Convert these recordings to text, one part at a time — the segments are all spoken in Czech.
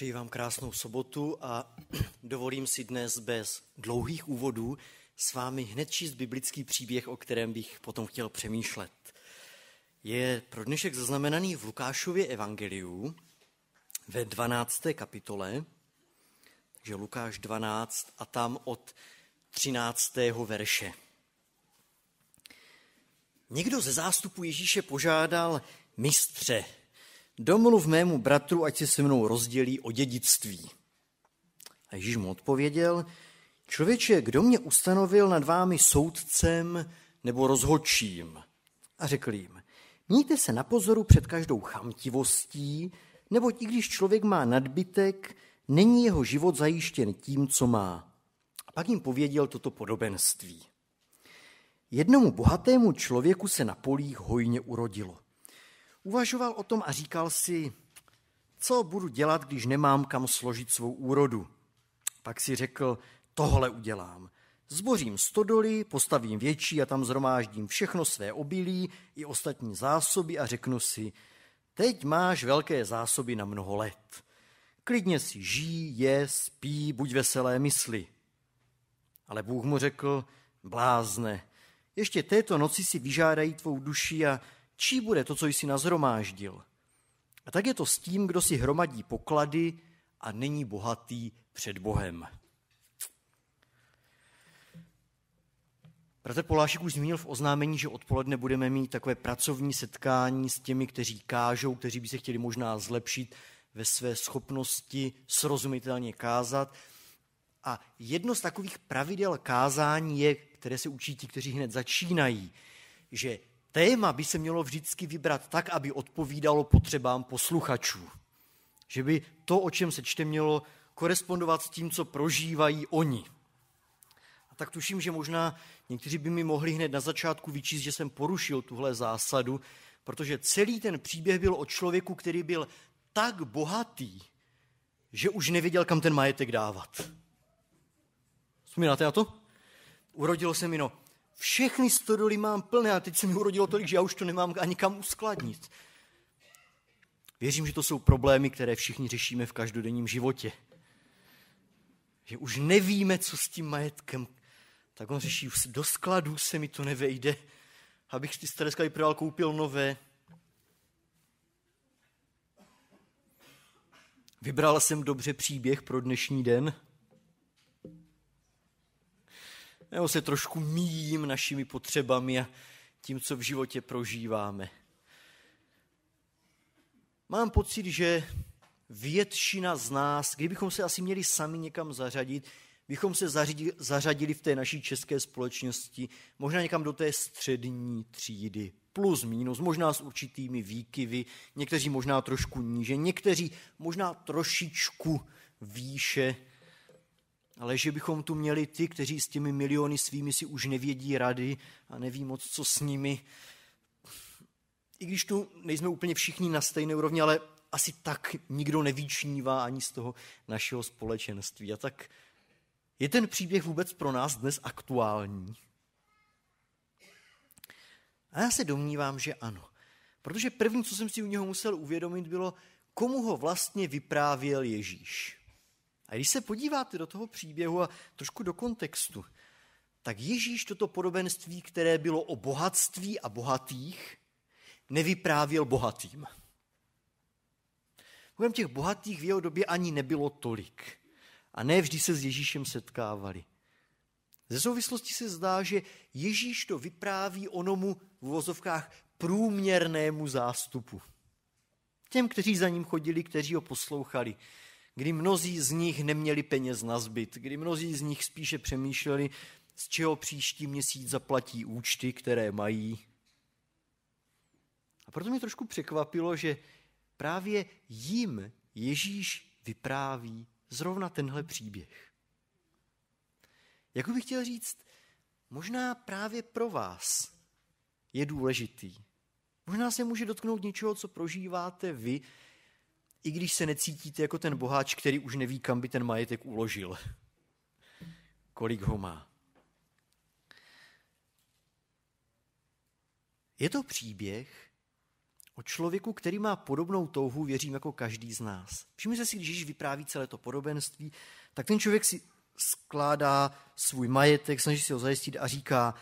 Přeji vám krásnou sobotu a dovolím si dnes bez dlouhých úvodů s vámi hned číst biblický příběh, o kterém bych potom chtěl přemýšlet. Je pro dnešek zaznamenaný v Lukášově evangeliu ve 12. kapitole, že Lukáš 12 a tam od 13. verše. Někdo ze zástupu Ježíše požádal mistře, domluv mému bratru, ať si se mnou rozdělí o dědictví. A Ježíš mu odpověděl, člověče, kdo mě ustanovil nad vámi soudcem nebo rozhodčím? A řekl jim, mějte se na pozoru před každou chamtivostí, neboť i když člověk má nadbytek, není jeho život zajištěn tím, co má. A pak jim pověděl toto podobenství. Jednomu bohatému člověku se na polích hojně urodilo. Uvažoval o tom a říkal si, co budu dělat, když nemám kam složit svou úrodu. Pak si řekl, tohle udělám. Zbořím stodoly, postavím větší a tam zhromáždím všechno své obilí i ostatní zásoby a řeknu si, teď máš velké zásoby na mnoho let. Klidně si žij, je, spí, buď veselé mysli. Ale Bůh mu řekl, blázne, ještě této noci si vyžádají tvou duši a čí bude to, co jsi nazhromáždil. A tak je to s tím, kdo si hromadí poklady a není bohatý před Bohem. Bratr Polášek už zmínil v oznámení, že odpoledne budeme mít takové pracovní setkání s těmi, kteří kážou, kteří by se chtěli možná zlepšit ve své schopnosti srozumitelně kázat. A jedno z takových pravidel kázání je, které se učí ti, kteří hned začínají, že téma by se mělo vždycky vybrat tak, aby odpovídalo potřebám posluchačů. Že by to, o čem se čte, mělo korespondovat s tím, co prožívají oni. A tak tuším, že možná někteří by mi mohli hned na začátku vyčíst, že jsem porušil tuhle zásadu, protože celý ten příběh byl o člověku, který byl tak bohatý, že už nevěděl, kam ten majetek dávat. Vzpomínáte na to? Urodilo se mi, no, všechny stodoly mám plné a teď se mi urodilo tolik, že já už to nemám ani kam uskladnit. Věřím, že to jsou problémy, které všichni řešíme v každodenním životě. Že už nevíme, co s tím majetkem. Tak on řeší, už do skladů se mi to nevejde, abych ty staré sklady prodal, koupil nové. Vybral jsem dobře příběh pro dnešní den – nebo se trošku míjím našimi potřebami a tím, co v životě prožíváme. Mám pocit, že většina z nás, kdybychom se asi měli sami někam zařadit, bychom se zařadili, v té naší české společnosti, možná někam do té střední třídy, plus, minus, možná s určitými výkyvy, někteří možná trošku níže, někteří možná trošičku výše, ale že bychom tu měli ty, kteří s těmi miliony svými si už nevědí rady a neví moc, co s nimi. I když tu nejsme úplně všichni na stejné úrovni, ale asi tak nikdo nevýčnívá ani z toho našeho společenství. A tak je ten příběh vůbec pro nás dnes aktuální? A já se domnívám, že ano. Protože první, co jsem si u něho musel uvědomit, bylo, komu ho vlastně vyprávěl Ježíš. A když se podíváte do toho příběhu a trošku do kontextu, tak Ježíš toto podobenství, které bylo o bohatství a bohatých, nevyprávěl bohatým. Kolem těch bohatých v jeho době ani nebylo tolik. A ne vždy se s Ježíšem setkávali. Ze souvislosti se zdá, že Ježíš to vypráví onomu v uvozovkách průměrnému zástupu. Těm, kteří za ním chodili, kteří ho poslouchali kdy mnozí z nich neměli peněz na zbyt, kdy mnozí z nich spíše přemýšleli, z čeho příští měsíc zaplatí účty, které mají. A proto mě trošku překvapilo, že právě jim Ježíš vypráví zrovna tenhle příběh. Jak bych chtěl říct, možná právě pro vás je důležitý. Možná se může dotknout něčeho, co prožíváte vy, i když se necítíte jako ten boháč, který už neví, kam by ten majetek uložil, kolik ho má. Je to příběh o člověku, který má podobnou touhu, věřím, jako každý z nás. Všimněte si, když Ježíš vypráví celé to podobenství, tak ten člověk si skládá svůj majetek, snaží si ho zajistit a říká,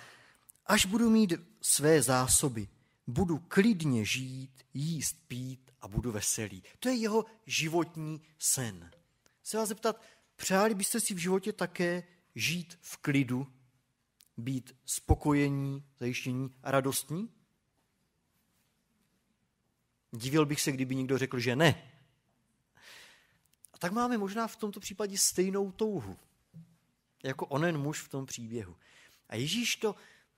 až budu mít své zásoby, budu klidně žít, jíst, pít a budu veselý. To je jeho životní sen. Se vás zeptat, přáli byste si v životě také žít v klidu, být spokojení, zajištění a radostní? Divil bych se, kdyby někdo řekl, že ne. A tak máme možná v tomto případě stejnou touhu, jako onen muž v tom příběhu. A Ježíš to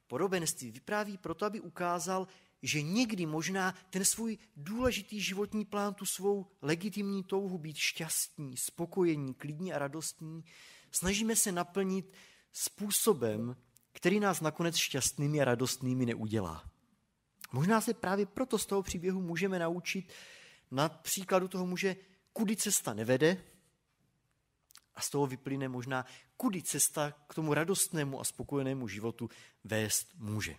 podobenství vypráví proto, aby ukázal, že někdy možná ten svůj důležitý životní plán, tu svou legitimní touhu být šťastní, spokojení, klidní a radostní, snažíme se naplnit způsobem, který nás nakonec šťastnými a radostnými neudělá. Možná se právě proto z toho příběhu můžeme naučit na příkladu toho muže, kudy cesta nevede, a z toho vyplyne možná, kudy cesta k tomu radostnému a spokojenému životu vést může.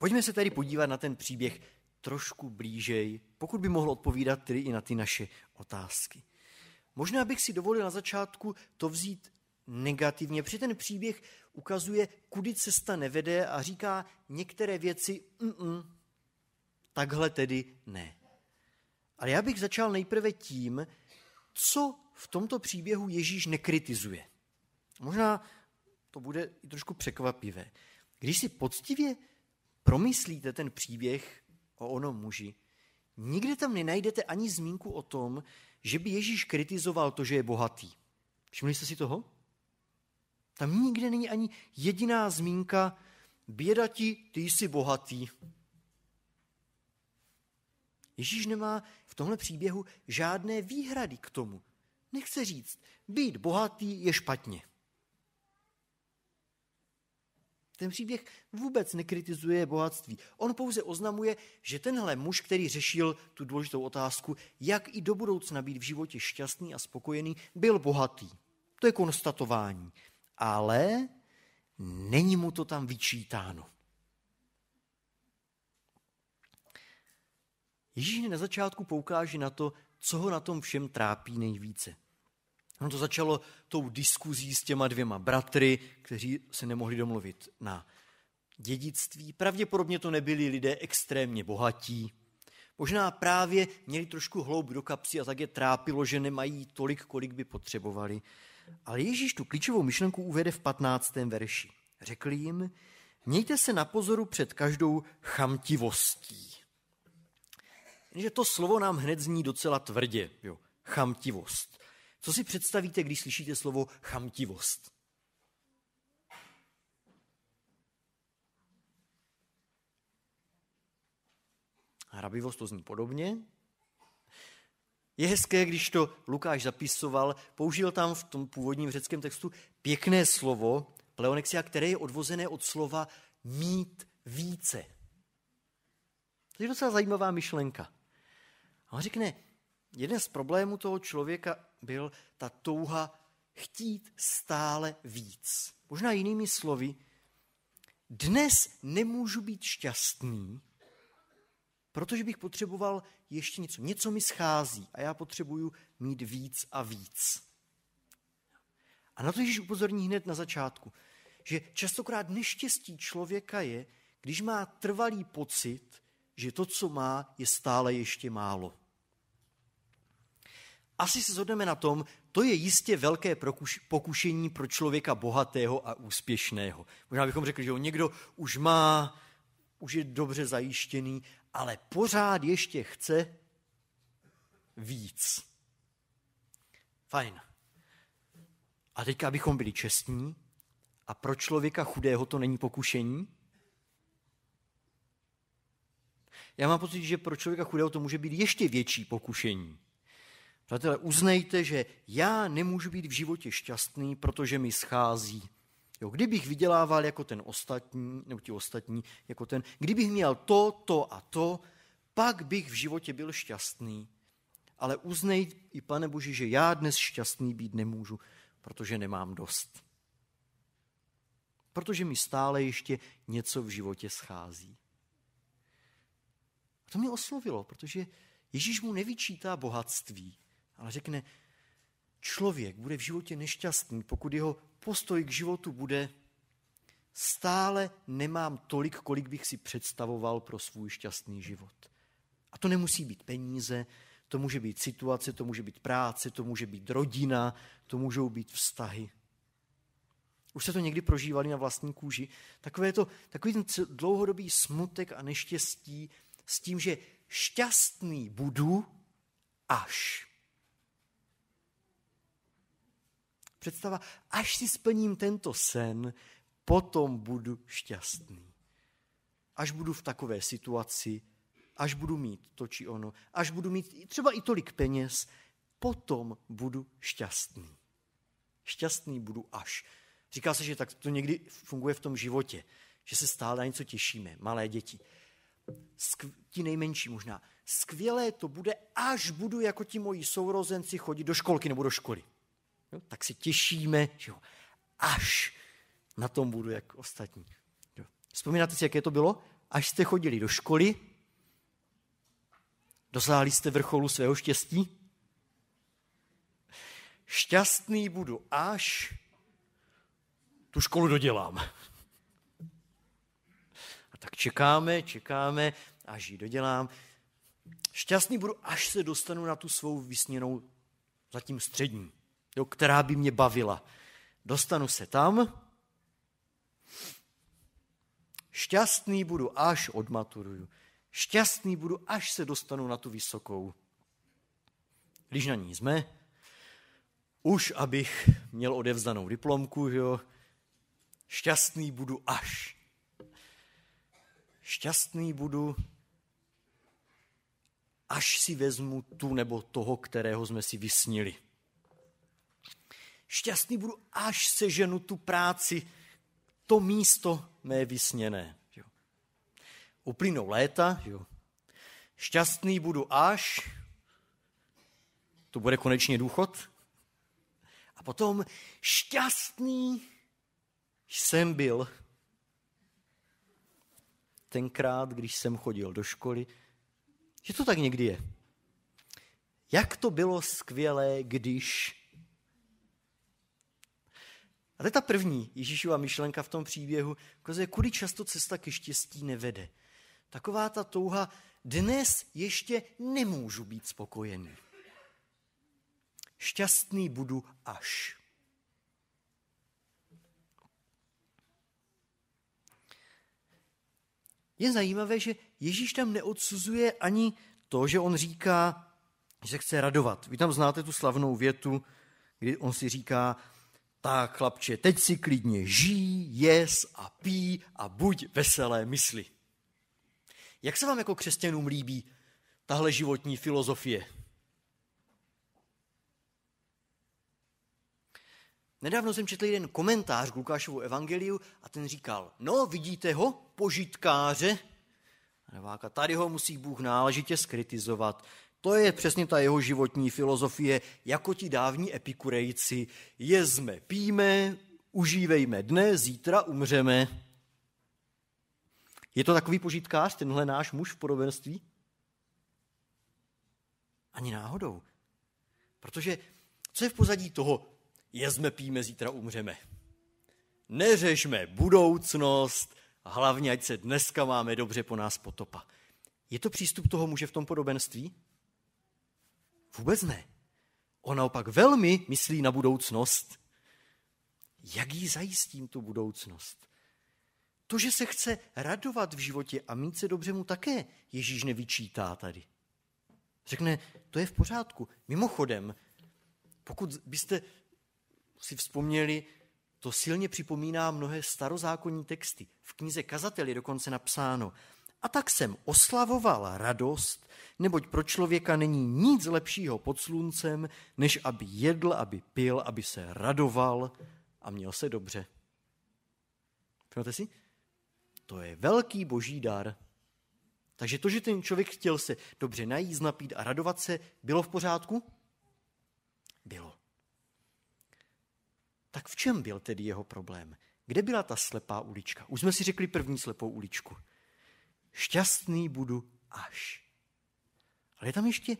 Pojďme se tady podívat na ten příběh trošku blížej, pokud by mohl odpovídat tedy i na ty naše otázky. Možná bych si dovolil na začátku to vzít negativně, protože ten příběh ukazuje, kudy cesta nevede a říká některé věci, Mm-mm, takhle tedy ne. Ale já bych začal nejprve tím, co v tomto příběhu Ježíš nekritizuje. Možná to bude i trošku překvapivé. Když si poctivě promyslíte ten příběh o onom muži, nikde tam nenajdete ani zmínku o tom, že by Ježíš kritizoval to, že je bohatý. Všimli jste si toho? Tam nikde není ani jediná zmínka, běda ti, ty jsi bohatý. Ježíš nemá v tomhle příběhu žádné výhrady k tomu. Nechce říct, být bohatý je špatně. Ten příběh vůbec nekritizuje bohatství. On pouze oznamuje, že tenhle muž, který řešil tu důležitou otázku, jak i do budoucna být v životě šťastný a spokojený, byl bohatý. To je konstatování. Ale není mu to tam vyčítáno. Ježíš na začátku poukáže na to, co ho na tom všem trápí nejvíce. Ono to začalo tou diskuzí s těma dvěma bratry, kteří se nemohli domluvit na dědictví. Pravděpodobně to nebyli lidé extrémně bohatí. Možná právě měli trošku hloub do kapsy a tak je trápilo, že nemají tolik, kolik by potřebovali. Ale Ježíš tu klíčovou myšlenku uvede v 15. verši. Řekl jim, mějte se na pozoru před každou chamtivostí. Jenže to slovo nám hned zní docela tvrdě, jo, chamtivost. Co si představíte, když slyšíte slovo chamtivost? Hrabivost to zní podobně. Je hezké, když to Lukáš zapisoval, použil tam v tom původním řeckém textu pěkné slovo pleonexia, které je odvozené od slova mít více. To je docela zajímavá myšlenka. A on řekne, Jeden z problémů toho člověka byl ta touha chtít stále víc. Možná jinými slovy, dnes nemůžu být šťastný, protože bych potřeboval ještě něco. Něco mi schází a já potřebuju mít víc a víc. A na to Ježíš upozorní hned na začátku, že častokrát neštěstí člověka je, když má trvalý pocit, že to, co má, je stále ještě málo. Asi se shodneme na tom, to je jistě velké pokušení pro člověka bohatého a úspěšného. Možná bychom řekli, že někdo už má, už je dobře zajištěný, ale pořád ještě chce víc. Fajn. A teďka, abychom byli čestní, a pro člověka chudého to není pokušení? Já mám pocit, že pro člověka chudého to může být ještě větší pokušení. Přátelé, uznejte, že já nemůžu být v životě šťastný, protože mi schází. Jo, kdybych vydělával jako ten ostatní, nebo ti ostatní jako ten, kdybych měl to, to a to, pak bych v životě byl šťastný. Ale uznej i, pane Bože, že já dnes šťastný být nemůžu, protože nemám dost. Protože mi stále ještě něco v životě schází. A to mě oslovilo, protože Ježíš mu nevyčítá bohatství, ale řekne, člověk bude v životě nešťastný, pokud jeho postoj k životu bude stále nemám tolik, kolik bych si představoval pro svůj šťastný život. A to nemusí být peníze, to může být situace, to může být práce, to může být rodina, to můžou být vztahy. Už se to někdy prožívali na vlastní kůži. Takové to, takový ten dlouhodobý smutek a neštěstí s tím, že šťastný budu až. Představa, až si splním tento sen, potom budu šťastný. Až budu v takové situaci, až budu mít to či ono, až budu mít třeba i tolik peněz, potom budu šťastný. Šťastný budu až. Říká se, že tak to někdy funguje v tom životě, že se stále na něco těšíme, malé děti. Skv- ti nejmenší možná. Skvělé to bude, až budu jako ti moji sourozenci chodit do školky nebo do školy. Jo? Tak se těšíme, že jo, až na tom budu jak ostatní. Jo? Vzpomínáte si, jaké to bylo? Až jste chodili do školy, dosáhli jste vrcholu svého štěstí, šťastný budu, až tu školu dodělám. A tak čekáme, čekáme, až ji dodělám. Šťastný budu, až se dostanu na tu svou vysněnou, zatím střední jo, která by mě bavila. Dostanu se tam, šťastný budu, až odmaturuju. Šťastný budu, až se dostanu na tu vysokou. Když na ní jsme, už abych měl odevzdanou diplomku, jo, šťastný budu až. Šťastný budu, až si vezmu tu nebo toho, kterého jsme si vysnili. Šťastný budu, až seženu tu práci, to místo mé vysněné. Jo. Uplynou léta, jo. šťastný budu, až to bude konečně důchod. A potom šťastný jsem byl tenkrát, když jsem chodil do školy, že to tak někdy je. Jak to bylo skvělé, když a to je ta první Ježíšova myšlenka v tom příběhu, ukazuje, kudy často cesta ke štěstí nevede. Taková ta touha, dnes ještě nemůžu být spokojený. Šťastný budu až. Je zajímavé, že Ježíš tam neodsuzuje ani to, že on říká, že se chce radovat. Vy tam znáte tu slavnou větu, kdy on si říká, tak, chlapče, teď si klidně žij, jes a pí a buď veselé mysli. Jak se vám jako křesťanům líbí tahle životní filozofie? Nedávno jsem četl jeden komentář k Lukášovu evangeliu a ten říkal, no vidíte ho, požitkáře, tady ho musí Bůh náležitě skritizovat. To je přesně ta jeho životní filozofie, jako ti dávní epikurejci. Jezme, píme, užívejme dne, zítra umřeme. Je to takový požitkář, tenhle náš muž v podobenství? Ani náhodou. Protože co je v pozadí toho, jezme, píme, zítra umřeme? Neřešme budoucnost, hlavně ať se dneska máme dobře po nás potopa. Je to přístup toho muže v tom podobenství? Vůbec ne. On naopak velmi myslí na budoucnost. Jak jí zajistím tu budoucnost? To, že se chce radovat v životě a mít se dobře mu také, Ježíš nevyčítá tady. Řekne, to je v pořádku. Mimochodem, pokud byste si vzpomněli, to silně připomíná mnohé starozákonní texty. V knize Kazatel je dokonce napsáno, a tak jsem oslavoval radost, neboť pro člověka není nic lepšího pod sluncem, než aby jedl, aby pil, aby se radoval a měl se dobře. Všimnete si? To je velký boží dar. Takže to, že ten člověk chtěl se dobře najíst, napít a radovat se, bylo v pořádku? Bylo. Tak v čem byl tedy jeho problém? Kde byla ta slepá ulička? Už jsme si řekli první slepou uličku – Šťastný budu až. Ale je tam ještě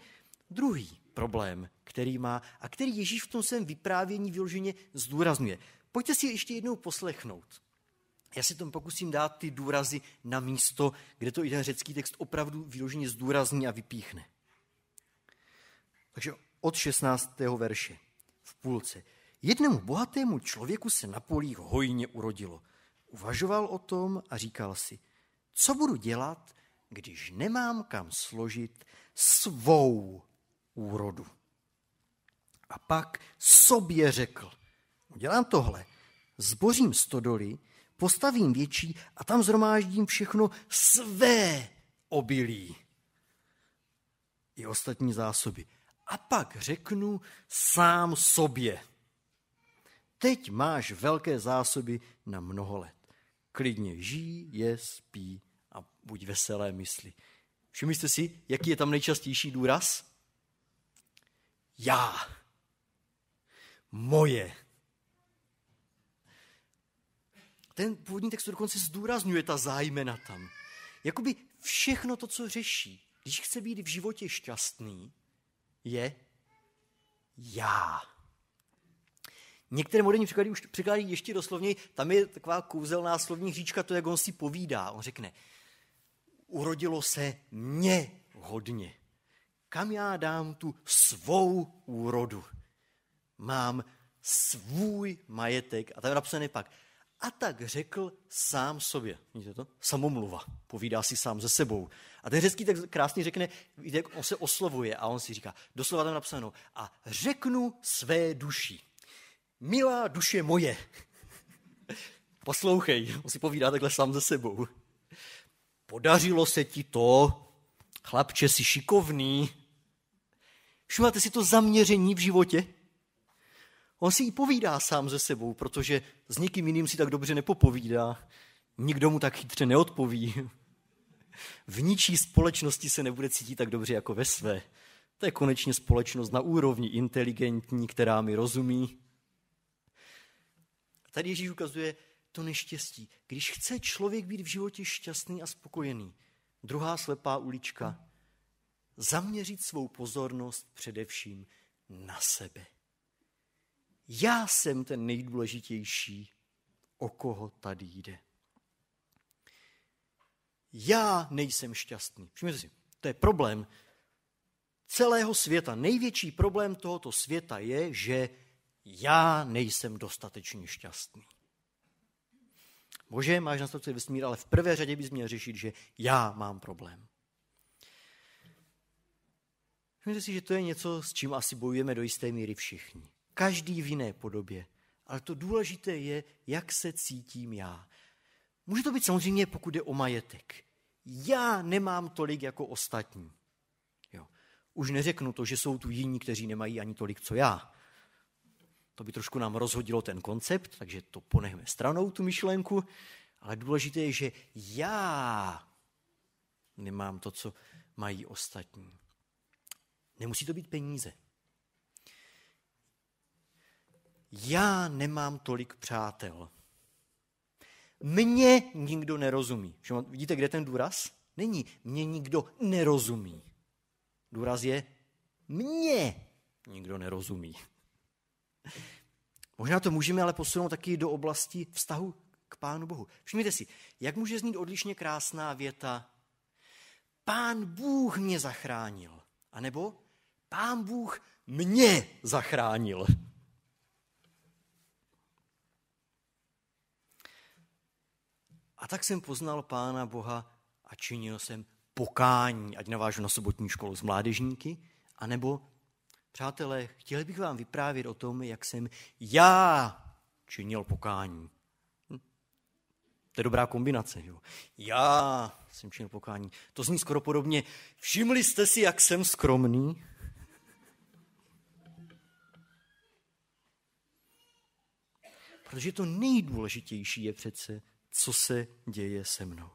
druhý problém, který má a který Ježíš v tom svém vyprávění vyloženě zdůrazňuje. Pojďte si ještě jednou poslechnout. Já si tomu pokusím dát ty důrazy na místo, kde to i ten řecký text opravdu vyloženě zdůrazní a vypíchne. Takže od 16. verše v půlce. Jednému bohatému člověku se na polích hojně urodilo. Uvažoval o tom a říkal si – co budu dělat, když nemám kam složit svou úrodu? A pak sobě řekl, udělám tohle, zbořím stodoly, postavím větší a tam zhromáždím všechno své obilí i ostatní zásoby. A pak řeknu sám sobě, teď máš velké zásoby na mnoho let klidně žij, je, spí a buď veselé mysli. Všimli jste si, jaký je tam nejčastější důraz? Já. Moje. Ten původní text dokonce zdůrazňuje ta zájmena tam. Jakoby všechno to, co řeší, když chce být v životě šťastný, je já. Některé moderní překlady už překládají ještě doslovněji, tam je taková kouzelná slovní říčka, to, jak on si povídá. On řekne, urodilo se mě hodně. Kam já dám tu svou úrodu? Mám svůj majetek. A tam je napsané pak, a tak řekl sám sobě. Vidíte to? Samomluva. Povídá si sám ze sebou. A ten řecký tak krásně řekne, víte, jak on se oslovuje a on si říká, doslova tam napsáno, a řeknu své duši. Milá duše moje, poslouchej, on si povídá takhle sám ze sebou. Podařilo se ti to, chlapče, si šikovný. Všimáte si to zaměření v životě? On si ji povídá sám ze sebou, protože s nikým jiným si tak dobře nepopovídá. Nikdo mu tak chytře neodpoví. V ničí společnosti se nebude cítit tak dobře jako ve své. To je konečně společnost na úrovni inteligentní, která mi rozumí, a tady Ježíš ukazuje to neštěstí. Když chce člověk být v životě šťastný a spokojený, druhá slepá ulička, zaměřit svou pozornost především na sebe. Já jsem ten nejdůležitější, o koho tady jde. Já nejsem šťastný. Všimněte si, to je problém celého světa. Největší problém tohoto světa je, že já nejsem dostatečně šťastný. Bože, máš na starosti vesmír, ale v prvé řadě bys měl řešit, že já mám problém. Myslím si, že to je něco, s čím asi bojujeme do jisté míry všichni. Každý v jiné podobě. Ale to důležité je, jak se cítím já. Může to být samozřejmě, pokud je o majetek. Já nemám tolik jako ostatní. Jo. Už neřeknu to, že jsou tu jiní, kteří nemají ani tolik, co já. To by trošku nám rozhodilo ten koncept, takže to ponechme stranou, tu myšlenku. Ale důležité je, že já nemám to, co mají ostatní. Nemusí to být peníze. Já nemám tolik přátel. Mně nikdo nerozumí. Vidíte, kde ten důraz? Není. Mně nikdo nerozumí. Důraz je mně nikdo nerozumí. Možná to můžeme ale posunout taky do oblasti vztahu k Pánu Bohu. Všimněte si, jak může znít odlišně krásná věta Pán Bůh mě zachránil, anebo Pán Bůh mě zachránil. A tak jsem poznal Pána Boha a činil jsem pokání, ať navážu na sobotní školu s mládežníky, anebo Přátelé, chtěl bych vám vyprávět o tom, jak jsem já činil pokání. Hm? To je dobrá kombinace. Jo? Já jsem činil pokání. To zní skoro podobně. Všimli jste si, jak jsem skromný? Protože to nejdůležitější je přece, co se děje se mnou.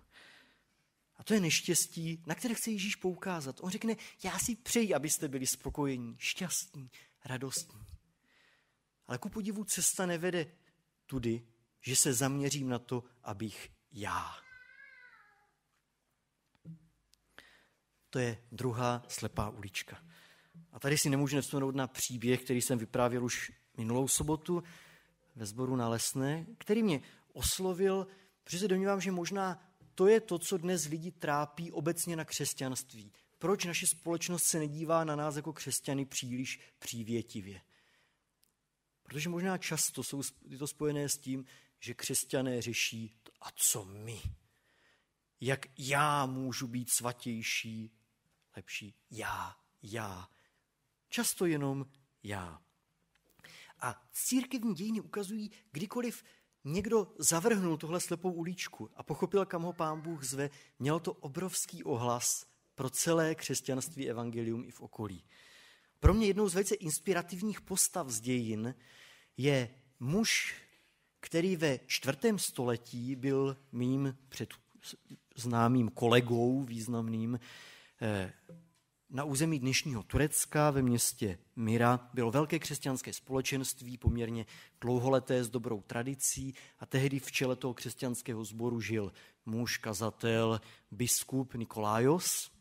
A to je neštěstí, na které chce Ježíš poukázat. On řekne, já si přeji, abyste byli spokojení, šťastní, radostní. Ale ku podivu cesta nevede tudy, že se zaměřím na to, abych já. To je druhá slepá ulička. A tady si nemůžu nevzpomenout na příběh, který jsem vyprávěl už minulou sobotu ve sboru na Lesné, který mě oslovil, protože se domnívám, že možná to je to, co dnes lidi trápí obecně na křesťanství. Proč naše společnost se nedívá na nás jako křesťany příliš přívětivě? Protože možná často jsou, to spojené s tím, že křesťané řeší, a co my? Jak já můžu být svatější, lepší? Já, já. Často jenom já. A církevní dějiny ukazují, kdykoliv někdo zavrhnul tuhle slepou uličku a pochopil, kam ho pán Bůh zve, mělo to obrovský ohlas pro celé křesťanství evangelium i v okolí. Pro mě jednou z velice inspirativních postav z dějin je muž, který ve čtvrtém století byl mým před známým kolegou významným, eh, na území dnešního Turecka ve městě Mira bylo velké křesťanské společenství, poměrně dlouholeté s dobrou tradicí a tehdy v čele toho křesťanského sboru žil muž, kazatel, biskup Nikolájos,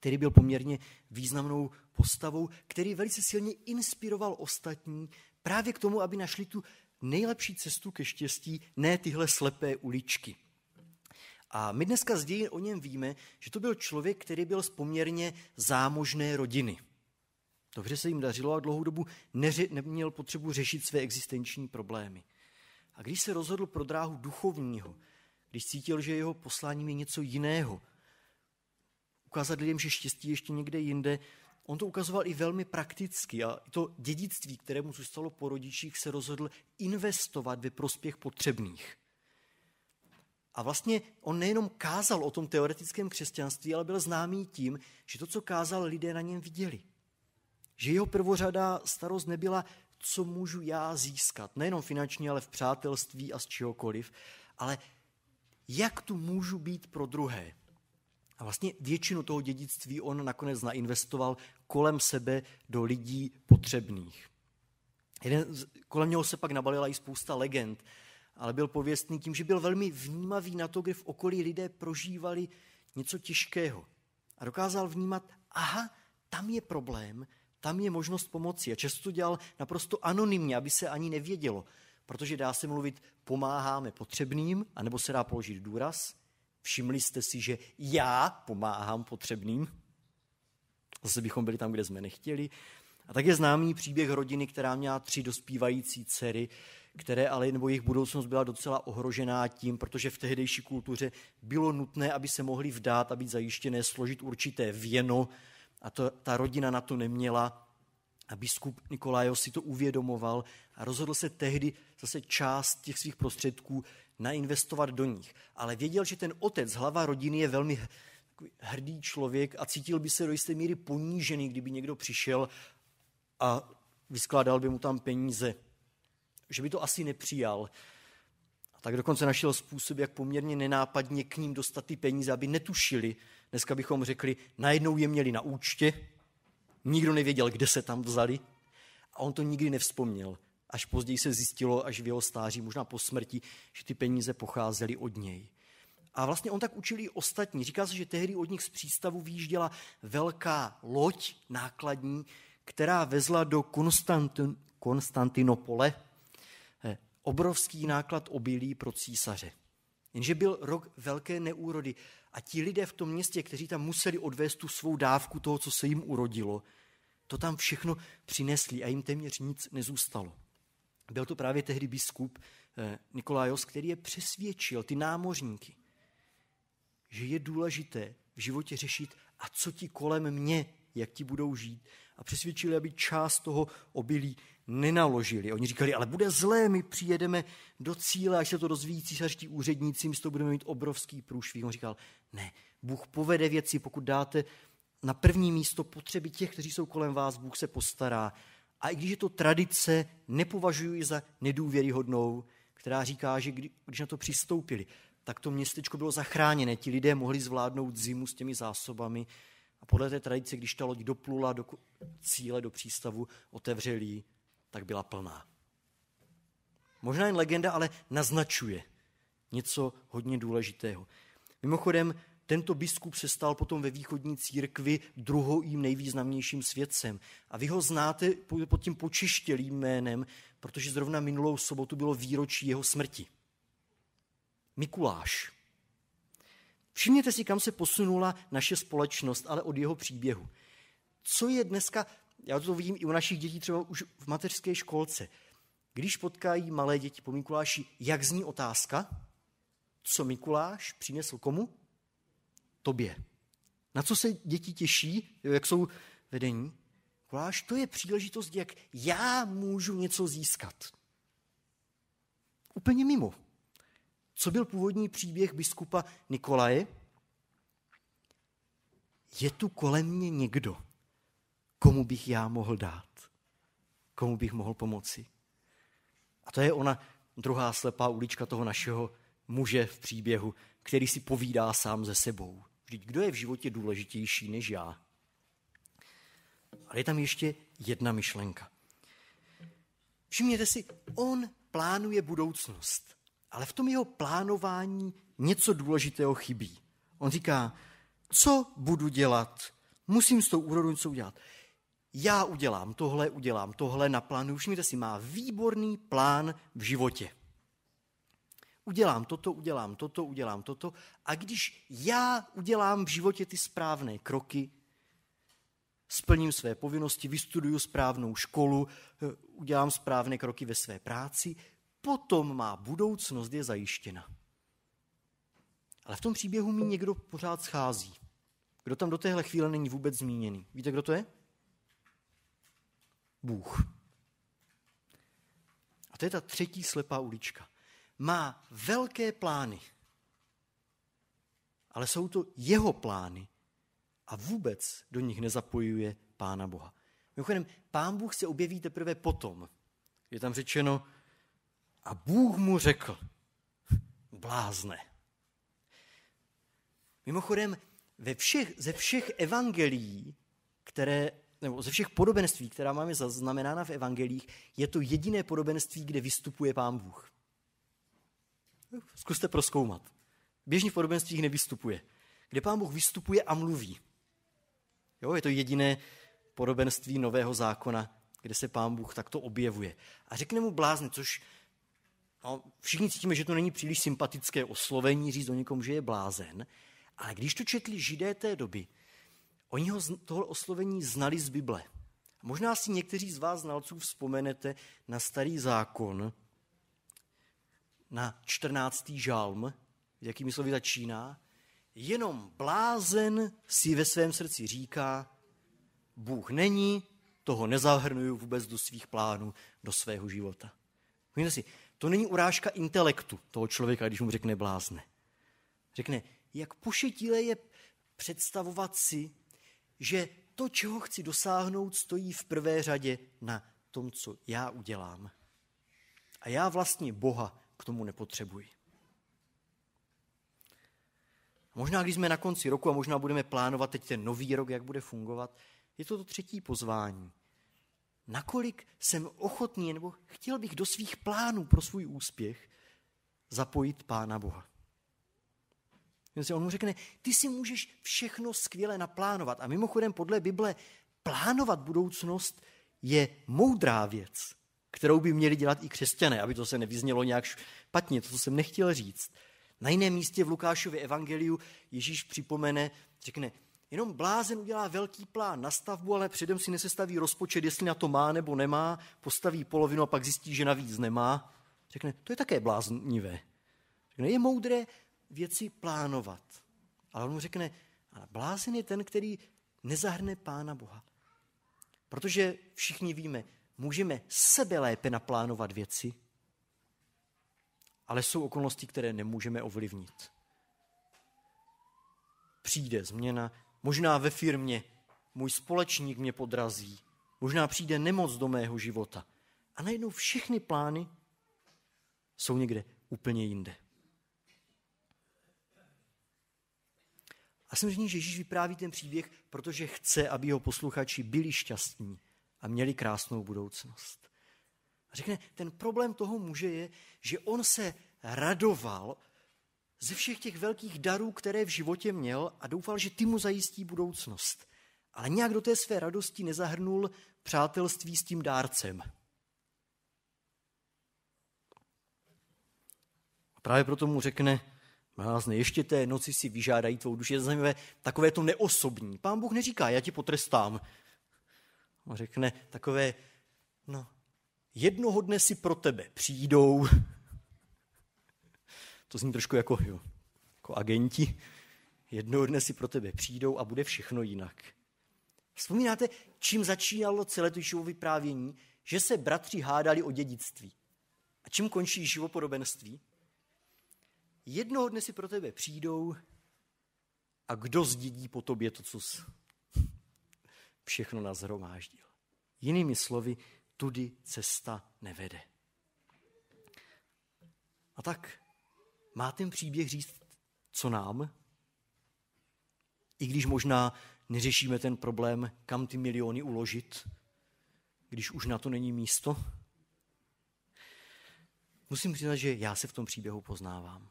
který byl poměrně významnou postavou, který velice silně inspiroval ostatní právě k tomu, aby našli tu nejlepší cestu ke štěstí, ne tyhle slepé uličky – a my dneska z dějin o něm víme, že to byl člověk, který byl z poměrně zámožné rodiny. Dobře se jim dařilo a dlouhou dobu neři, neměl potřebu řešit své existenční problémy. A když se rozhodl pro dráhu duchovního, když cítil, že jeho posláním je něco jiného, ukázat lidem, že štěstí ještě někde jinde, on to ukazoval i velmi prakticky a to dědictví, které mu zůstalo po rodičích, se rozhodl investovat ve prospěch potřebných. A vlastně on nejenom kázal o tom teoretickém křesťanství, ale byl známý tím, že to, co kázal, lidé na něm viděli. Že jeho prvořada starost nebyla, co můžu já získat, nejenom finančně, ale v přátelství a z čehokoliv, ale jak tu můžu být pro druhé. A vlastně většinu toho dědictví on nakonec nainvestoval kolem sebe do lidí potřebných. Jeden, kolem něho se pak nabalila i spousta legend, ale byl pověstný tím, že byl velmi vnímavý na to, kde v okolí lidé prožívali něco těžkého. A dokázal vnímat, aha, tam je problém, tam je možnost pomoci. A často dělal naprosto anonymně, aby se ani nevědělo. Protože dá se mluvit, pomáháme potřebným, anebo se dá položit důraz. Všimli jste si, že já pomáhám potřebným. Zase bychom byli tam, kde jsme nechtěli. A tak je známý příběh rodiny, která měla tři dospívající dcery, které ale nebo jejich budoucnost byla docela ohrožená tím, protože v tehdejší kultuře bylo nutné, aby se mohli vdát a být zajištěné, složit určité věno a to, ta rodina na to neměla. A biskup Nikolajos si to uvědomoval a rozhodl se tehdy zase část těch svých prostředků nainvestovat do nich. Ale věděl, že ten otec, hlava rodiny, je velmi hrdý člověk a cítil by se do jisté míry ponížený, kdyby někdo přišel a vyskládal by mu tam peníze že by to asi nepřijal. A tak dokonce našel způsob, jak poměrně nenápadně k ním dostat ty peníze, aby netušili. Dneska bychom řekli, najednou je měli na účtě, nikdo nevěděl, kde se tam vzali a on to nikdy nevzpomněl. Až později se zjistilo, až v jeho stáří, možná po smrti, že ty peníze pocházely od něj. A vlastně on tak učil i ostatní. Říká se, že tehdy od nich z přístavu výjížděla velká loď nákladní, která vezla do Konstantin, Konstantinopole obrovský náklad obilí pro císaře. Jenže byl rok velké neúrody a ti lidé v tom městě, kteří tam museli odvést tu svou dávku toho, co se jim urodilo, to tam všechno přinesli a jim téměř nic nezůstalo. Byl to právě tehdy biskup eh, Nikolajos, který je přesvědčil, ty námořníky, že je důležité v životě řešit, a co ti kolem mě jak ti budou žít a přesvědčili, aby část toho obilí nenaložili. Oni říkali, ale bude zlé, my přijedeme do cíle, až se to rozvíjí císařští úředníci, my z toho budeme mít obrovský průšvih. On říkal, ne, Bůh povede věci, pokud dáte na první místo potřeby těch, kteří jsou kolem vás, Bůh se postará. A i když je to tradice, nepovažuji za nedůvěryhodnou, která říká, že když na to přistoupili, tak to městečko bylo zachráněné. Ti lidé mohli zvládnout zimu s těmi zásobami, a podle té tradice, když ta loď doplula do cíle, do přístavu, otevřeli tak byla plná. Možná jen legenda, ale naznačuje něco hodně důležitého. Mimochodem, tento biskup se stal potom ve východní církvi druhým nejvýznamnějším svědcem. A vy ho znáte pod tím počištělým jménem, protože zrovna minulou sobotu bylo výročí jeho smrti. Mikuláš. Všimněte si, kam se posunula naše společnost, ale od jeho příběhu. Co je dneska, já to vidím i u našich dětí třeba už v mateřské školce, když potkají malé děti po Mikuláši, jak zní otázka? Co Mikuláš přinesl komu? Tobě. Na co se děti těší, jak jsou vedení? Mikuláš, to je příležitost, jak já můžu něco získat. Úplně mimo co byl původní příběh biskupa Nikolaje? Je tu kolem mě někdo, komu bych já mohl dát, komu bych mohl pomoci. A to je ona druhá slepá ulička toho našeho muže v příběhu, který si povídá sám ze sebou. Vždyť kdo je v životě důležitější než já? Ale je tam ještě jedna myšlenka. Všimněte si, on plánuje budoucnost ale v tom jeho plánování něco důležitého chybí. On říká, co budu dělat, musím s tou úrodou něco udělat. Já udělám tohle, udělám tohle, naplánuju. Všimněte si, má výborný plán v životě. Udělám toto, udělám toto, udělám toto. A když já udělám v životě ty správné kroky, splním své povinnosti, vystuduju správnou školu, eh, udělám správné kroky ve své práci, potom má budoucnost je zajištěna. Ale v tom příběhu mi někdo pořád schází. Kdo tam do téhle chvíle není vůbec zmíněný? Víte, kdo to je? Bůh. A to je ta třetí slepá ulička. Má velké plány, ale jsou to jeho plány a vůbec do nich nezapojuje Pána Boha. Mimochodem, Pán Bůh se objeví teprve potom. Je tam řečeno, a Bůh mu řekl, blázne. Mimochodem, ve všech, ze všech evangelií, které, nebo ze všech podobenství, která máme zaznamenána v evangelích, je to jediné podobenství, kde vystupuje pán Bůh. Zkuste proskoumat. Běžně v podobenstvích nevystupuje. Kde pán Bůh vystupuje a mluví. Jo, je to jediné podobenství nového zákona, kde se pán Bůh takto objevuje. A řekne mu blázny, což No, všichni cítíme, že to není příliš sympatické oslovení říct o někom, že je blázen, ale když to četli židé té doby, oni ho tohle oslovení znali z Bible. Možná si někteří z vás znalců vzpomenete na starý zákon, na 14. žálm, jakými slovy začíná, jenom blázen si ve svém srdci říká, Bůh není, toho nezahrnuju vůbec do svých plánů, do svého života. Myslíte si, to není urážka intelektu toho člověka, když mu řekne blázne. Řekne, jak pošetilé je představovat si, že to, čeho chci dosáhnout, stojí v prvé řadě na tom, co já udělám. A já vlastně Boha k tomu nepotřebuji. Možná, když jsme na konci roku a možná budeme plánovat teď ten nový rok, jak bude fungovat, je to to třetí pozvání nakolik jsem ochotný nebo chtěl bych do svých plánů pro svůj úspěch zapojit Pána Boha. On mu řekne, ty si můžeš všechno skvěle naplánovat. A mimochodem podle Bible plánovat budoucnost je moudrá věc, kterou by měli dělat i křesťané, aby to se nevyznělo nějak špatně, to, co jsem nechtěl říct. Na jiném místě v Lukášově evangeliu Ježíš připomene, řekne, Jenom blázen udělá velký plán na stavbu, ale předem si nesestaví rozpočet, jestli na to má nebo nemá, postaví polovinu a pak zjistí, že navíc nemá. Řekne, to je také bláznivé. Řekne, je moudré věci plánovat. Ale on mu řekne, ale blázen je ten, který nezahrne Pána Boha. Protože všichni víme, můžeme sebe lépe naplánovat věci, ale jsou okolnosti, které nemůžeme ovlivnit. Přijde změna, Možná ve firmě můj společník mě podrazí. Možná přijde nemoc do mého života. A najednou všechny plány jsou někde úplně jinde. A samozřejmě, že Ježíš vypráví ten příběh, protože chce, aby jeho posluchači byli šťastní a měli krásnou budoucnost. A řekne, ten problém toho muže je, že on se radoval ze všech těch velkých darů, které v životě měl a doufal, že ty mu zajistí budoucnost. Ale nějak do té své radosti nezahrnul přátelství s tím dárcem. A právě proto mu řekne, Mázne, ještě té noci si vyžádají tvou duši. Je to takové to neosobní. Pán Bůh neříká, já ti potrestám. On řekne takové, no, jednoho dne si pro tebe přijdou to zní trošku jako, jo, jako agenti. Jednoho dne si pro tebe přijdou a bude všechno jinak. Vzpomínáte, čím začínalo celé to Ježíšovo vyprávění? Že se bratři hádali o dědictví. A čím končí živopodobenství? Jednoho dne si pro tebe přijdou a kdo zdědí po tobě to, co jsi všechno nás Jinými slovy, tudy cesta nevede. A tak má ten příběh říct, co nám? I když možná neřešíme ten problém, kam ty miliony uložit, když už na to není místo? Musím přiznat, že já se v tom příběhu poznávám.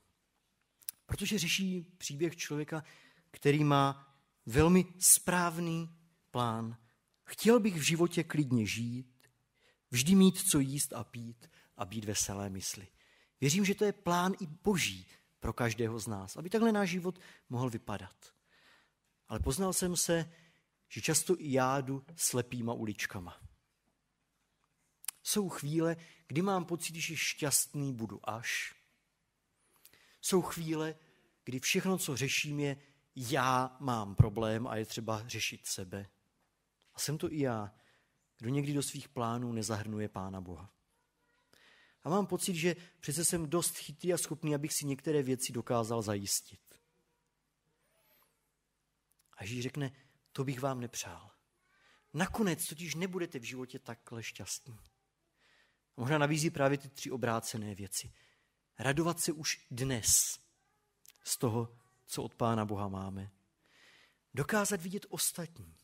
Protože řeší příběh člověka, který má velmi správný plán. Chtěl bych v životě klidně žít, vždy mít co jíst a pít a být veselé mysli. Věřím, že to je plán i boží pro každého z nás, aby takhle náš život mohl vypadat. Ale poznal jsem se, že často i já jdu slepýma uličkama. Jsou chvíle, kdy mám pocit, že šťastný budu až. Jsou chvíle, kdy všechno, co řeším, je já mám problém a je třeba řešit sebe. A jsem to i já, kdo někdy do svých plánů nezahrnuje Pána Boha. A mám pocit, že přece jsem dost chytrý a schopný, abych si některé věci dokázal zajistit. A Ježíš řekne, to bych vám nepřál. Nakonec totiž nebudete v životě takhle šťastní. možná nabízí právě ty tři obrácené věci. Radovat se už dnes z toho, co od Pána Boha máme. Dokázat vidět ostatní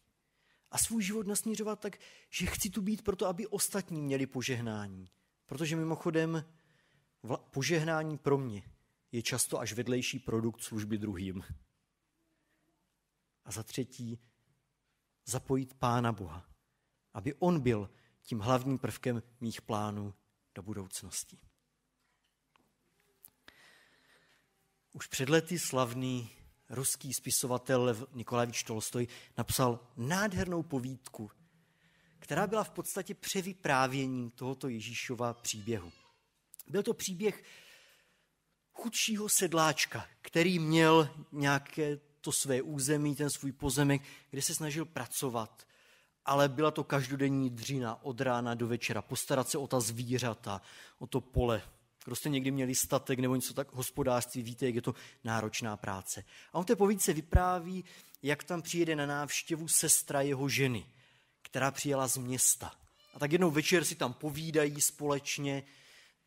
a svůj život nasměřovat tak, že chci tu být proto, aby ostatní měli požehnání Protože mimochodem požehnání pro mě je často až vedlejší produkt služby druhým. A za třetí, zapojit Pána Boha, aby On byl tím hlavním prvkem mých plánů do budoucnosti. Už před lety slavný ruský spisovatel Nikolajevič Tolstoj napsal nádhernou povídku která byla v podstatě převyprávěním tohoto Ježíšova příběhu. Byl to příběh chudšího sedláčka, který měl nějaké to své území, ten svůj pozemek, kde se snažil pracovat, ale byla to každodenní dřina od rána do večera, postarat se o ta zvířata, o to pole. Kdo jste někdy měli statek nebo něco tak hospodářství, víte, jak je to náročná práce. A on té povídce vypráví, jak tam přijede na návštěvu sestra jeho ženy – která přijela z města. A tak jednou večer si tam povídají společně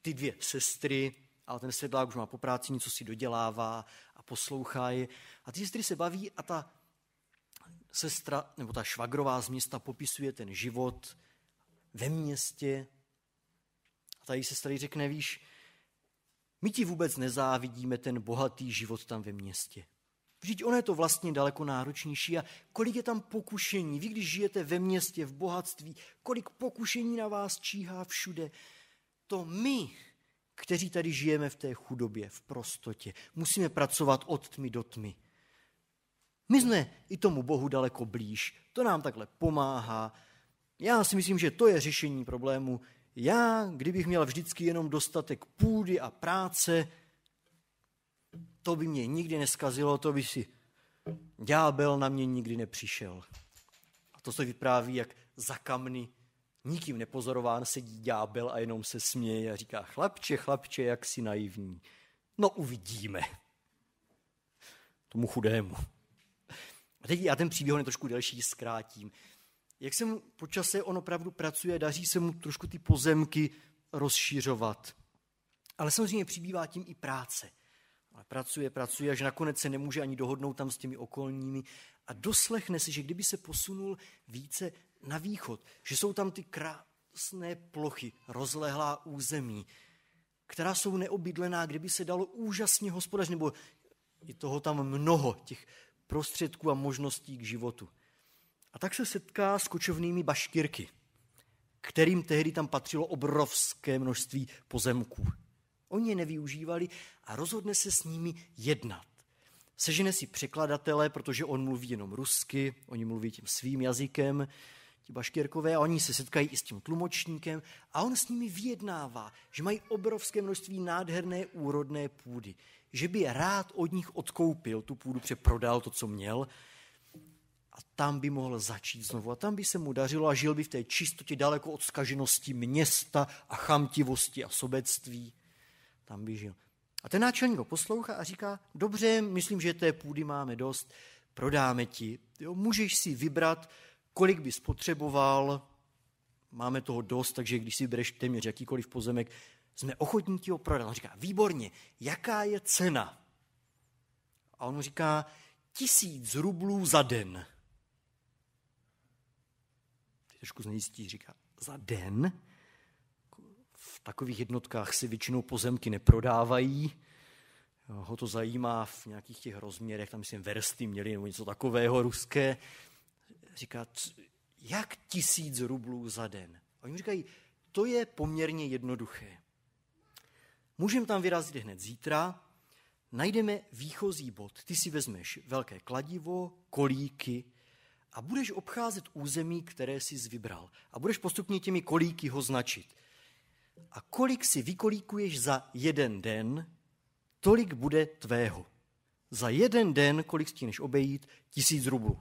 ty dvě sestry, ale ten sedlák už má po práci, něco si dodělává a poslouchá je. A ty sestry se baví a ta sestra, nebo ta švagrová z města popisuje ten život ve městě. A ta její sestra jí řekne, víš, my ti vůbec nezávidíme ten bohatý život tam ve městě. Vždyť ono je to vlastně daleko náročnější a kolik je tam pokušení. Vy, když žijete ve městě, v bohatství, kolik pokušení na vás číhá všude. To my, kteří tady žijeme v té chudobě, v prostotě, musíme pracovat od tmy do tmy. My jsme i tomu Bohu daleko blíž. To nám takhle pomáhá. Já si myslím, že to je řešení problému. Já, kdybych měl vždycky jenom dostatek půdy a práce, to by mě nikdy neskazilo, to by si ďábel na mě nikdy nepřišel. A to se vypráví, jak za kamny nikým nepozorován sedí ďábel a jenom se směje a říká, chlapče, chlapče, jak si naivní. No uvidíme. Tomu chudému. A teď já ten příběh ho trošku delší, zkrátím. Jak se mu počase on opravdu pracuje, daří se mu trošku ty pozemky rozšířovat. Ale samozřejmě přibývá tím i práce. Ale pracuje, pracuje, až nakonec se nemůže ani dohodnout tam s těmi okolními a doslechne si, že kdyby se posunul více na východ, že jsou tam ty krásné plochy, rozlehlá území, která jsou neobydlená, kde by se dalo úžasně hospodařit, nebo je toho tam mnoho, těch prostředků a možností k životu. A tak se setká s kočovnými baškirky, kterým tehdy tam patřilo obrovské množství pozemků oni je nevyužívali a rozhodne se s nimi jednat. Sežene si překladatele, protože on mluví jenom rusky, oni mluví tím svým jazykem, ti baškirkové, a oni se setkají i s tím tlumočníkem a on s nimi vyjednává, že mají obrovské množství nádherné úrodné půdy, že by rád od nich odkoupil tu půdu, přeprodal to, co měl a tam by mohl začít znovu a tam by se mu dařilo a žil by v té čistotě daleko od skaženosti města a chamtivosti a sobectví tam vyžil. A ten náčelník ho poslouchá a říká, dobře, myslím, že té půdy máme dost, prodáme ti. Jo, můžeš si vybrat, kolik bys potřeboval, máme toho dost, takže když si vybereš téměř jakýkoliv pozemek, jsme ochotní ti ho prodat. On říká, výborně, jaká je cena? A on mu říká, tisíc rublů za den. trošku znejistí, říká, za den? takových jednotkách si většinou pozemky neprodávají. Ho to zajímá v nějakých těch rozměrech, tam myslím versty měli nebo něco takového ruské. Říká, jak tisíc rublů za den? A oni říkají, to je poměrně jednoduché. Můžeme tam vyrazit hned zítra, najdeme výchozí bod. Ty si vezmeš velké kladivo, kolíky a budeš obcházet území, které jsi vybral. A budeš postupně těmi kolíky ho značit. A kolik si vykolíkuješ za jeden den, tolik bude tvého. Za jeden den, kolik stíneš obejít, tisíc rublů.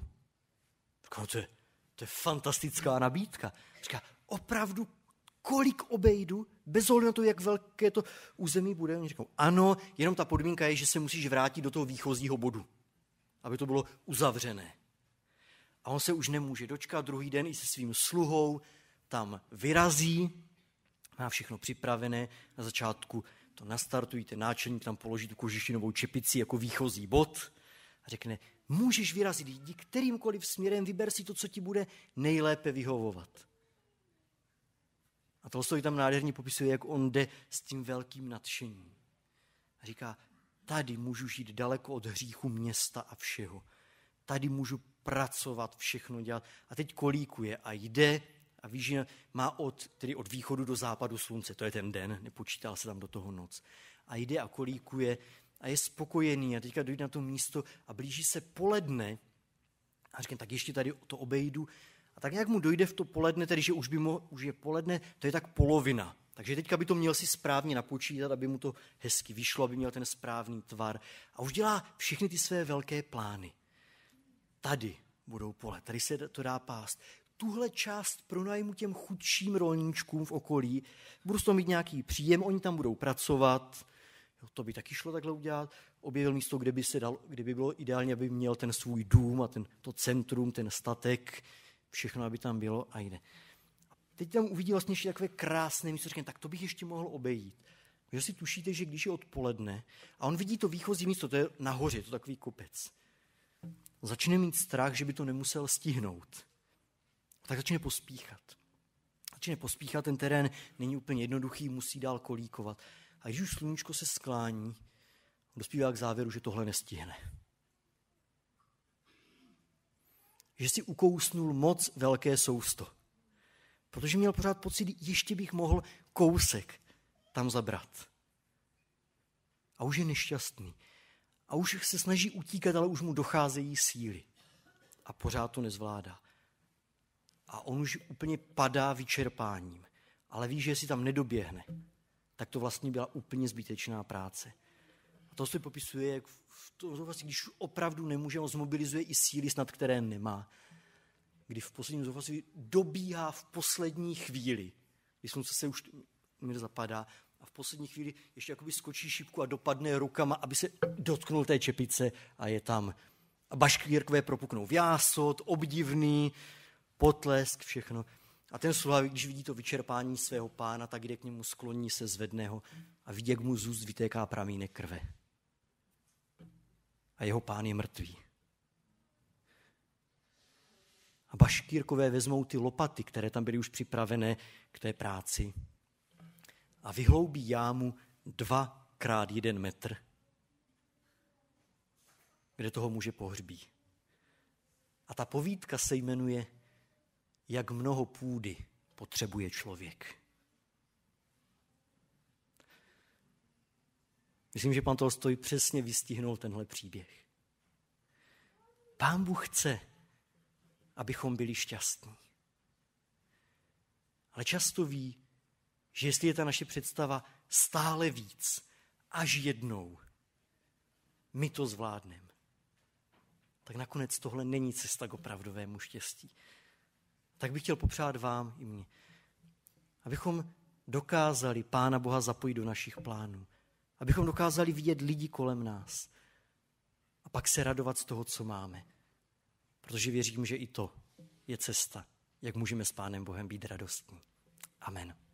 to, je, to je fantastická nabídka. Říká, opravdu, kolik obejdu, bez ohledu na to, jak velké to území bude? Oni říkají, ano, jenom ta podmínka je, že se musíš vrátit do toho výchozího bodu, aby to bylo uzavřené. A on se už nemůže dočkat, druhý den i se svým sluhou tam vyrazí má všechno připravené. Na začátku to nastartují, ten náčelník tam položí tu kožišinovou čepici jako výchozí bod a řekne, můžeš vyrazit jdi kterýmkoliv směrem, vyber si to, co ti bude nejlépe vyhovovat. A Tolstoj tam nádherně popisuje, jak on jde s tím velkým nadšením. A říká, tady můžu žít daleko od hříchu města a všeho. Tady můžu pracovat, všechno dělat. A teď kolíkuje a jde a víš, má od, tedy od východu do západu slunce, to je ten den, nepočítá se tam do toho noc. A jde a kolíkuje a je spokojený a teďka dojde na to místo a blíží se poledne a říkám, tak ještě tady to obejdu. A tak nějak mu dojde v to poledne, tedy že už, by mo, už je poledne, to je tak polovina. Takže teďka by to měl si správně napočítat, aby mu to hezky vyšlo, aby měl ten správný tvar. A už dělá všechny ty své velké plány. Tady budou pole, tady se to dá pást tuhle část pronajmu těm chudším rolníčkům v okolí, budu z toho mít nějaký příjem, oni tam budou pracovat, jo, to by taky šlo takhle udělat, objevil místo, kde by, se dal, kde by bylo ideálně, aby měl ten svůj dům a ten, to centrum, ten statek, všechno, aby tam bylo a jde. A teď tam uvidí vlastně ještě takové krásné místo, řekne, tak to bych ještě mohl obejít. Že si tušíte, že když je odpoledne a on vidí to výchozí místo, to je nahoře, to je takový kopec, začne mít strach, že by to nemusel stihnout. A tak začne pospíchat. Začne pospíchat, ten terén není úplně jednoduchý, musí dál kolíkovat. A když už sluníčko se sklání, dospívá k závěru, že tohle nestihne. Že si ukousnul moc velké sousto. Protože měl pořád pocit, ještě bych mohl kousek tam zabrat. A už je nešťastný. A už se snaží utíkat, ale už mu docházejí síly. A pořád to nezvládá a on už úplně padá vyčerpáním, ale ví, že si tam nedoběhne, tak to vlastně byla úplně zbytečná práce. A to se popisuje, jak v to, vlastně, když opravdu nemůže, on zmobilizuje i síly snad, které nemá. Kdy v posledním zoufalství vlastně dobíhá v poslední chvíli, když slunce se už mír zapadá a v poslední chvíli ještě jakoby skočí šipku a dopadne rukama, aby se dotknul té čepice a je tam. A baškvírkové propuknou v jásot, obdivný, potlesk, všechno. A ten sluha, když vidí to vyčerpání svého pána, tak jde k němu, skloní se, zvedne ho a vidí, jak mu z úst vytéká pramínek krve. A jeho pán je mrtvý. A baškýrkové vezmou ty lopaty, které tam byly už připravené k té práci a vyhloubí jámu dva krát jeden metr, kde toho muže pohřbí. A ta povídka se jmenuje jak mnoho půdy potřebuje člověk. Myslím, že pan Tolstoj přesně vystihnul tenhle příběh. Pán Bůh chce, abychom byli šťastní. Ale často ví, že jestli je ta naše představa stále víc, až jednou, my to zvládneme, tak nakonec tohle není cesta k opravdovému štěstí tak bych chtěl popřát vám i mně, abychom dokázali Pána Boha zapojit do našich plánů, abychom dokázali vidět lidi kolem nás a pak se radovat z toho, co máme. Protože věřím, že i to je cesta, jak můžeme s Pánem Bohem být radostní. Amen.